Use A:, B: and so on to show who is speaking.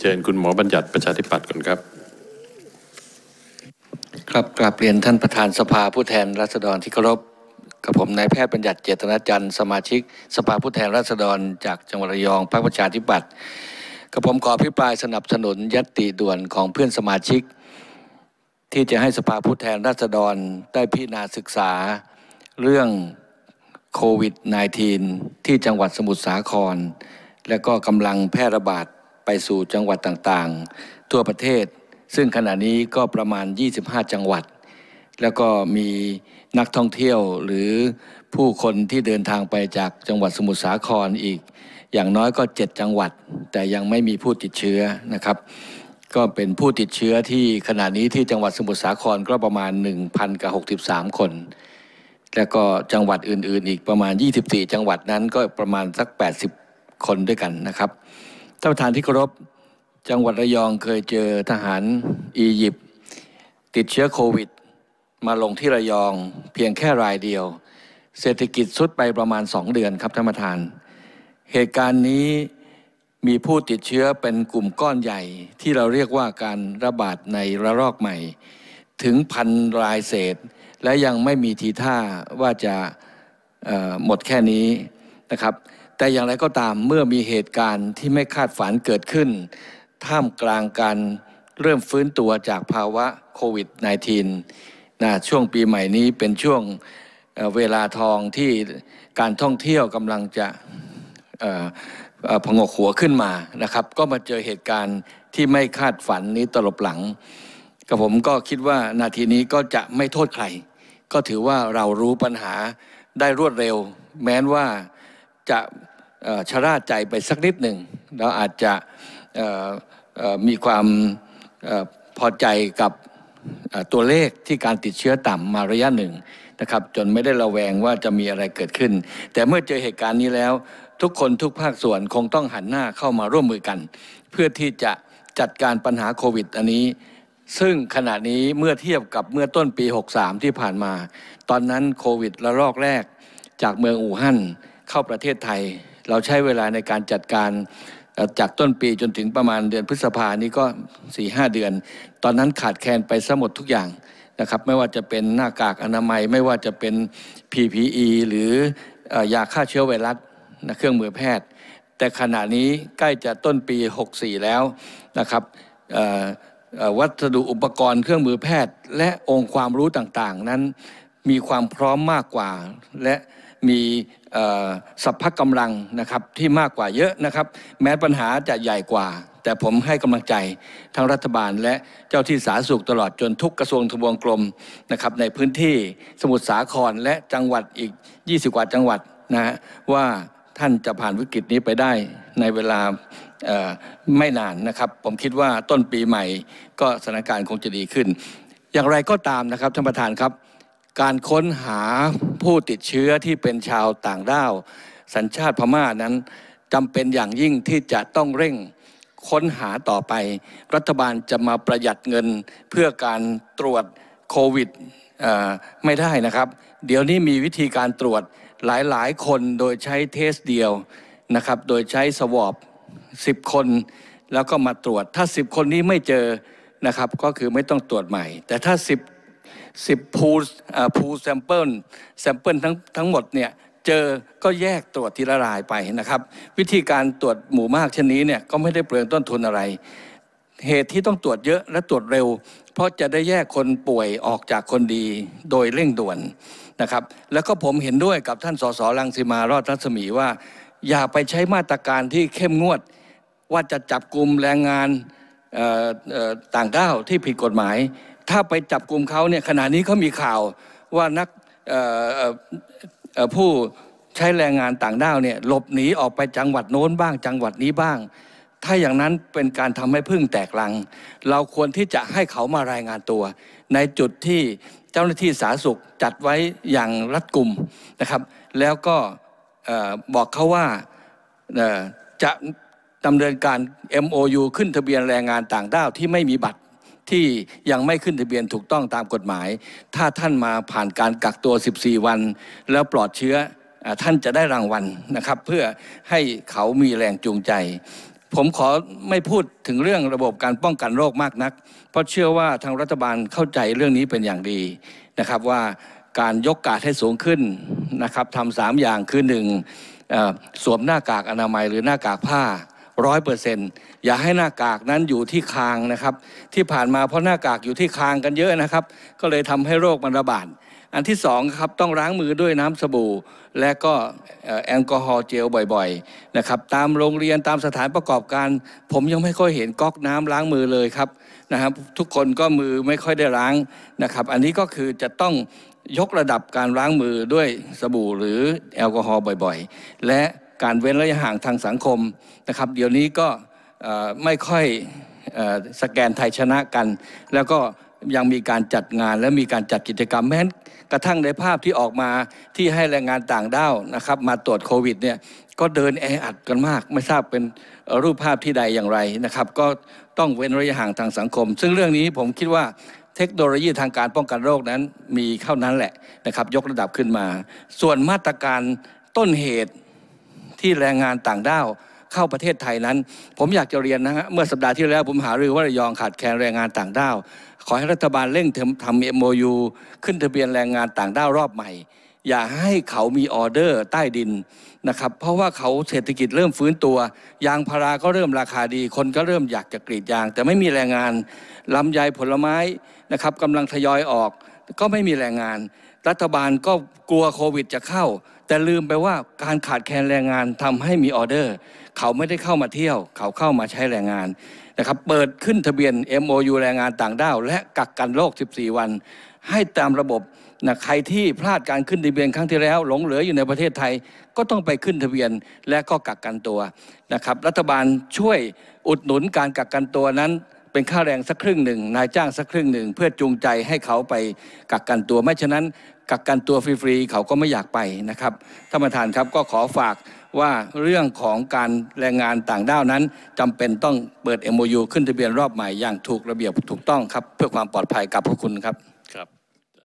A: เชิญคุณหมอบัญญัติประชาธิปัตย์ก่อนครับ ครับกราบเรียนท่านประธานสภาผู้แทนราษฎรที่เคารพกับผมนายแพทย์บัญญัติเจตนาจันทร์สมาชิกสภาผู้แทนราษฎร จากจังหวัดระยองพรรคประชาธิปัตย์กับผมขอพิปรายสนับสนุนยัติด่วนของเพื่อนสมาชิก ที่จะให้สภาผู้แทนราษฎรได้พิจารณาศึกษา เรื่องโควิด -19 ที่จังหวัดสมุทรสาคร และก็กำลังแพร่ระบาดไปสู่จังหวัดต่างๆ ทั่วประเทศ ซึ่งขณะนี้ก็ประมาณ 25 จังหวัด แล้วก็มีนักท่องเที่ยวหรือผู้คนที่เดินทางไปจากจังหวัดสมุทรสาครอีก อย่างน้อยก็ 7 จังหวัด แต่ยังไม่มีผู้ติดเชื้อนะครับ ก็เป็นผู้ติดเชื้อที่ขณะนี้ที่จังหวัดสมุทรสาครก็ประมาณ 1 0กับ63 คน แล้วก็จังหวัดอื่นๆ อีกประมาณ 24 จังหวัดนั้นก็ประมาณสัก 80 คนด้วยกันนะครับท่านประธานที่เคารพจังหวัดระยองเคยเจอทหารอียิปต์ติดเชื้อโควิดมาลงที่ระยองเพียงแค่รายเดียว เศรษฐกิจสุดไปประมาณสองเดือนครับท่านประธาน เหตุการณ์นี้มีผู้ติดเชื้อเป็นกลุ่มก้อนใหญ่ที่เราเรียกว่าการระบาดในระลอกใหม่ ถึงพันรายเศษ และยังไม่มีทีท่าว่าจะหมดแค่นี้นะครับแต่อย่างไรก็ตามเมื่อมีเหตุการณ์ที่ไม่คาดฝันเกิดขึ้น ท่ามกลางการเริ่มฟื้นตัวจากภาวะโควิด -19 นะช่วงปีใหม่นี้เป็นช่วงเวลาทองที่การท่องเที่ยวกำลังจะผงกหัวขึ้นมานะครับ ก็มาเจอเหตุการณ์ที่ไม่คาดฝันนี้ตลบหลังกับผมก็คิดว่านาทีนี้ก็จะไม่โทษใคร ก็ถือว่าเรารู้ปัญหาได้รวดเร็ว แม้ว่าจะชราใจไปสักนิดหนึ่งเราอาจจะมีความพอใจกับตัวเลขที่การติดเชื้อต่ำมาระยะหนึ่งนะครับ จนไม่ได้ระแวงว่าจะมีอะไรเกิดขึ้น แต่เมื่อเจอเหตุการณ์นี้แล้วทุกคนทุกภาคส่วนคงต้องหันหน้าเข้ามาร่วมมือกัน เพื่อที่จะจัดการปัญหาโควิดอันนี้ ซึ่งขณะนี้เมื่อเทียบกับเมื่อต้นปี 63 ที่ผ่านมา ตอนนั้นโควิดระลอกแรกจากเมืองอู่ฮั่นเข้าประเทศไทยเราใช้เวลาในการจัดการจากต้นปีจนถึงประมาณเดือนพฤษภานี้ก็4่หเดือน ตอนนั้นขาดแคลนไปซะหมดทุกอย่างนะครับ ไม่ว่าจะเป็นหน้ากากอนามัย ไม่ว่าจะเป็น PPE หรือยาฆ่าเชื้อไวรัส นะเครื่องมือแพทย์ แต่ขณะนี้ใกล้จะต้นปี 64 แล้วนะครับ วัสดุอุปกรณ์เครื่องมือแพทย์และองค์ความรู้ต่างๆ นั้นมีความพร้อมมากกว่าและมีสัพพะกำลังนะครับที่มากกว่าเยอะนะครับ แม้ปัญหาจะใหญ่กว่า แต่ผมให้กำลังใจทั้งรัฐบาลและเจ้าที่สาธารณสุขตลอดจนทุกกระทรวงทบวงกลมนะครับในพื้นที่สมุทรสาครและจังหวัดอีก 20กว่าจังหวัดนะฮะว่าท่านจะผ่านวิกฤตนี้ไปได้ในเวลาไม่นานนะครับ ผมคิดว่าต้นปีใหม่ก็สถานการณ์คงจะดีขึ้น อย่างไรก็ตามนะครับท่านประธานครับการค้นหาผู้ติดเชื้อที่เป็นชาวต่างด้าว สัญชาติพม่านั้นจำเป็นอย่างยิ่งที่จะต้องเร่งค้นหาต่อไป รัฐบาลจะมาประหยัดเงินเพื่อการตรวจโควิดไม่ได้นะครับ เดี๋ยวนี้มีวิธีการตรวจหลายๆ คนโดยใช้เทสเดียวนะครับ โดยใช้สวอป10 คน แล้วก็มาตรวจถ้า 10 คนนี้ไม่เจอนะครับก็คือไม่ต้องตรวจใหม่แต่ถ้า10 10พูพูแซมเปิลแซมเปิลทั้งทั้งหมดเนี่ยเจอก็แยกตรวจทีละรายไปนะครับวิธีการตรวจหมู่มากเช่นนี้เนี่ยก็ไม่ได้เปลืองต้นทุนอะไร เหตุที่ต้องตรวจเยอะและตรวจเร็ว เพราะจะได้แยกคนป่วยออกจากคนดีโดยเร่งด่วนนะครับแล้วก็ผมเห็นด้วยกับท่านสสรังสีมารอดรัศมีว่า อย่าไปใช้มาตรการที่เข้มงวด ว่าจะจับกลุ่มแรงงานต่างด้าวที่ผิดกฎหมายถ้าไปจับกลุ่มเขาเนี่ยขณะนี้เขามีข่าวว่านักผู้ใช้แรงงานต่างด้าวเนี่ยหลบหนีออกไปจังหวัดโน้นบ้าง จังหวัดนี้บ้าง ถ้าอย่างนั้นเป็นการทำให้พึ่งแตกลัง เราควรที่จะให้เขามารายงานตัว ในจุดที่เจ้าหน้าที่สาธารณสุขจัดไว้อย่างรัดกุมนะครับแล้วก็บอกเขาว่าจะดำเนินการ MOU ขึ้นทะเบียนแรงงานต่างด้าวที่ไม่มีบัตรที่ยังไม่ขึ้นทะเบียนถูกต้องตามกฎหมาย ถ้าท่านมาผ่านการกักตัว 14 วัน แล้วปลอดเชื้อท่านจะได้รางวัลนะครับ เพื่อให้เขามีแรงจูงใจ ผมขอไม่พูดถึงเรื่องระบบการป้องกันโรคมากนัก เพราะเชื่อว่าทางรัฐบาลเข้าใจเรื่องนี้เป็นอย่างดีนะครับว่าการยกกาดให้สูงขึ้นนะครับทำสามอย่างคือหนึ่งสวมหน้ากากอนามัยหรือหน้ากากผ้าร้อยเปอร์เซ็นต์อย่าให้หน้ากากนั้นอยู่ที่คางนะครับที่ผ่านมาเพราะหน้ากากอยู่ที่คางกันเยอะนะครับ ก็เลยทำให้โรคมันระบาดอันที่สองครับต้องล้างมือด้วยน้ำสบู่ และก็แอลกอฮอล์เจลบ่อยๆนะครับตามโรงเรียนตามสถานประกอบการ ผมยังไม่ค่อยเห็นก๊อกน้ำล้างมือเลยครับนะครับ ทุกคนก็มือไม่ค่อยได้ล้างนะครับ อันนี้ก็คือจะต้องยกระดับการล้างมือด้วยสบู่หรือแอลกอฮอล์บ่อย ๆ และการเว้นระยะห่างทางสังคมนะครับเดี๋ยวนี้ก็ไม่ค่อยสแกนไทยชนะกัน แล้วก็ยังมีการจัดงานและมีการจัดกิจกรรมแม้กระทั่งในภาพที่ออกมาที่ให้แรงงานต่างด้าวนะครับมาตรวจโควิดเนี่ยก็เดินแออัดกันมาก ไม่ทราบเป็นรูปภาพที่ใดอย่างไรนะครับก็ต้องเว้นระยะห่างทางสังคม ซึ่งเรื่องนี้ผมคิดว่าเทคโนโลยีทางการป้องกันโรคนั้นมีเท่านั้นแหละนะครับยกระดับขึ้นมา ส่วนมาตรการต้นเหตุที่แรงงานต่างด้าวเข้าประเทศไทยนั้น ผมอยากจะเรียนนะฮะเมื่อสัปดาห์ที่แล้วผมหารือว่าระยองขาดแคลนแรงงานต่างด้าว ขอให้รัฐบาลเร่งทำเอ็มโอขึ้นทะเบียนแรงงานต่างด้าวรอบใหม่ อย่าให้เขามีออเดอร์ ใต้ดินนะครับเพราะว่าเขาเศรษฐกิจเริ่มฟื้นตัวยางพาราก็เริ่มราคาดีคนก็เริ่มอยากจะกรีดยางแต่ไม่มีแรงงานลำไยผลไม้นะครับกำลังทยอยออก ก็ไม่มีแรงงานรัฐบาลก็กลัวโควิดจะเข้า แต่ลืมไปว่าการขาดแคลนแรงงานทำให้มีออเดอร์ เขาไม่ได้เข้ามาเที่ยว เขาเข้ามาใช้แรงงานนะครับเปิดขึ้นทะเบียน MOU แรงงานต่างด้าว และกักกันโรค14 วัน ให้ตามระบบนะใครที่พลาดการขึ้นทะเบียนครั้งที่แล้ว หลงเหลืออยู่ในประเทศไทย ก็ต้องไปขึ้นทะเบียนและก็กักกันตัวนะครับ รัฐบาลช่วยอุดหนุนการกักกันตัวนั้น เป็นค่าแรงสักครึ่งหนึ่งนายจ้างสักครึ่งหนึ่งเพื่อจูงใจให้เขาไปกักกันตัวไม่ฉะนั้นกักกันตัวฟรีๆเขาก็ไม่อยากไปนะครับท่านประธานครับ ก็ขอฝากว่าเรื่องของการแรงงานต่างด้าวนั้น จำเป็นต้องเปิด MOU ขึ้นทะเบียนรอบใหม่อย่างถูกระเบียบถูกต้องครับ เพื่อความปลอดภัยกับพวกคุณครับ